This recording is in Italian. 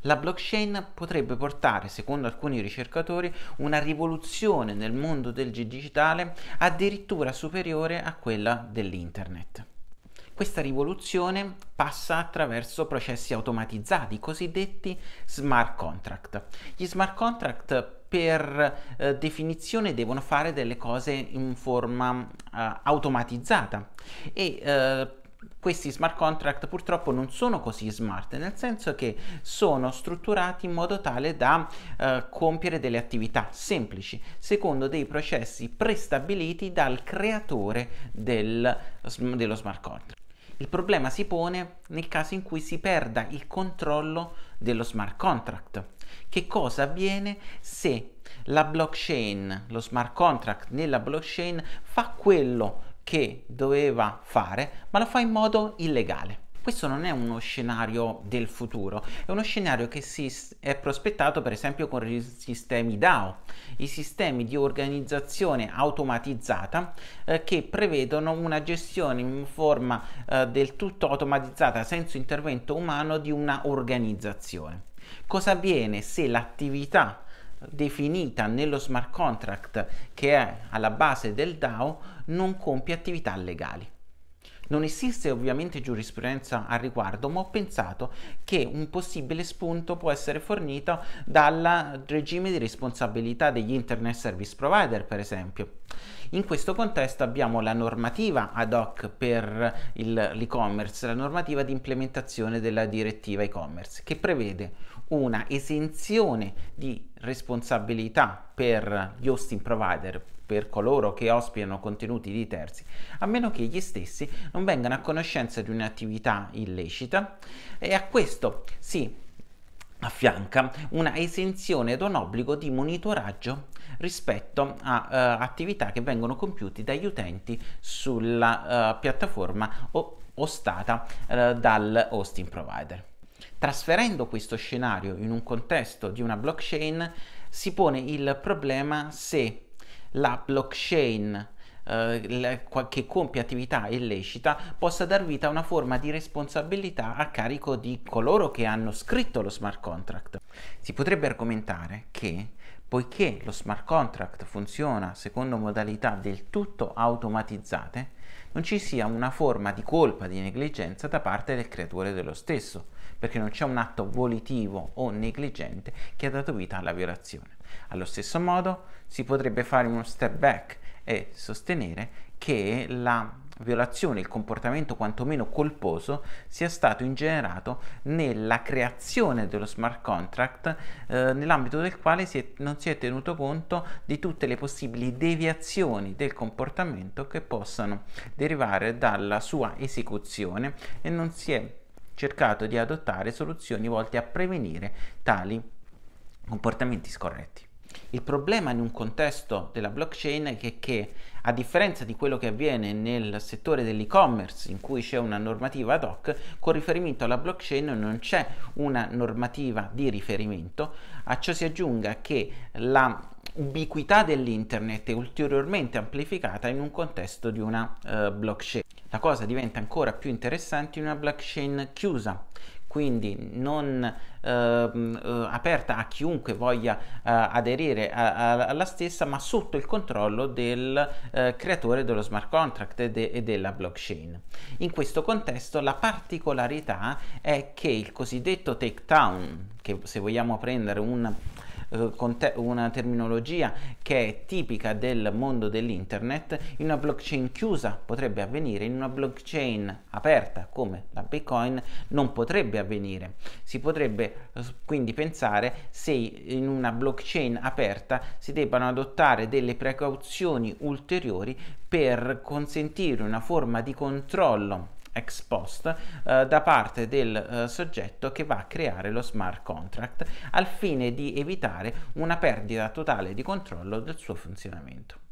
La blockchain potrebbe portare, secondo alcuni ricercatori, una rivoluzione nel mondo del digitale addirittura superiore a quella dell'internet. Questa rivoluzione passa attraverso processi automatizzati, cosiddetti smart contract. Gli smart contract per eh, definizione devono fare delle cose in forma eh, automatizzata e eh, questi smart contract purtroppo non sono così smart, nel senso che sono strutturati in modo tale da eh, compiere delle attività semplici, secondo dei processi prestabiliti dal creatore del, dello smart contract. Il problema si pone nel caso in cui si perda il controllo dello smart contract. Che cosa avviene se la blockchain, lo smart contract nella blockchain fa quello che doveva fare, ma lo fa in modo illegale. Questo non è uno scenario del futuro, è uno scenario che si è prospettato per esempio con i sistemi DAO, i sistemi di organizzazione automatizzata eh, che prevedono una gestione in forma eh, del tutto automatizzata, senza intervento umano, di una organizzazione. Cosa avviene se l'attività definita nello smart contract che è alla base del DAO non compie attività legali. Non esiste ovviamente giurisprudenza al riguardo, ma ho pensato che un possibile spunto può essere fornito dal regime di responsabilità degli Internet Service Provider, per esempio. In questo contesto abbiamo la normativa ad hoc per l'e-commerce, la normativa di implementazione della direttiva e-commerce, che prevede una esenzione di responsabilità per gli hosting provider per coloro che ospitano contenuti di terzi, a meno che gli stessi non vengano a conoscenza di un'attività illecita e a questo si affianca una esenzione ed un obbligo di monitoraggio rispetto a uh, attività che vengono compiute dagli utenti sulla uh, piattaforma o ostata uh, eh, dal hosting provider. Trasferendo questo scenario in un contesto di una blockchain si pone il problema se la blockchain eh, che compie attività illecita possa dar vita a una forma di responsabilità a carico di coloro che hanno scritto lo smart contract. Si potrebbe argomentare che poiché lo smart contract funziona secondo modalità del tutto automatizzate, non ci sia una forma di colpa, di negligenza da parte del creatore dello stesso, perché non c'è un atto volitivo o negligente che ha dato vita alla violazione. Allo stesso modo si potrebbe fare uno step back è sostenere che la violazione, il comportamento quantomeno colposo sia stato ingenerato nella creazione dello smart contract eh, nell'ambito del quale si è, non si è tenuto conto di tutte le possibili deviazioni del comportamento che possano derivare dalla sua esecuzione e non si è cercato di adottare soluzioni volte a prevenire tali comportamenti scorretti. Il problema in un contesto della blockchain è che, che a differenza di quello che avviene nel settore dell'e-commerce in cui c'è una normativa ad hoc, con riferimento alla blockchain non c'è una normativa di riferimento. A ciò si aggiunga che la ubiquità dell'internet è ulteriormente amplificata in un contesto di una uh, blockchain. La cosa diventa ancora più interessante in una blockchain chiusa, quindi non ehm, eh, aperta a chiunque voglia eh, aderire a, a, alla stessa, ma sotto il controllo del eh, creatore dello smart contract e, de, e della blockchain. In questo contesto la particolarità è che il cosiddetto takedown, che se vogliamo prendere un eh, te- una terminologia che è tipica del mondo dell'internet, in una blockchain chiusa potrebbe avvenire, in una blockchain aperta come la Bitcoin non potrebbe avvenire. Si potrebbe quindi pensare se in una blockchain aperta si debbano adottare delle precauzioni ulteriori per consentire una forma di controllo ex post eh, da parte del eh, soggetto che va a creare lo smart contract al fine di evitare una perdita totale di controllo del suo funzionamento.